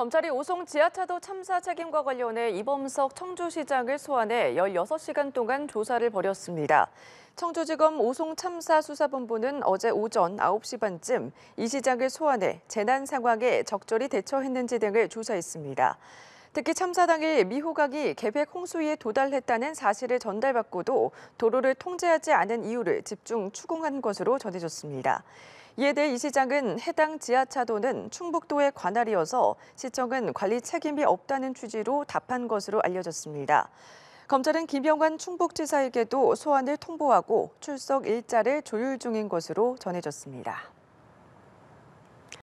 검찰이 오송 지하차도 참사 책임과 관련해 이범석 청주시장을 소환해 16시간 동안 조사를 벌였습니다. 청주지검 오송 참사 수사본부는 어제 오전 9시 반쯤 이 시장을 소환해 재난 상황에 적절히 대처했는지 등을 조사했습니다. 특히 참사 당일 미호각이 계획 홍수위에 도달했다는 사실을 전달받고도 도로를 통제하지 않은 이유를 집중 추궁한 것으로 전해졌습니다. 이에 대해 이 시장은 해당 지하차도는 충북도의 관할이어서 시청은 관리 책임이 없다는 취지로 답한 것으로 알려졌습니다. 검찰은 김영환 충북지사에게도 소환을 통보하고 출석 일자를 조율 중인 것으로 전해졌습니다.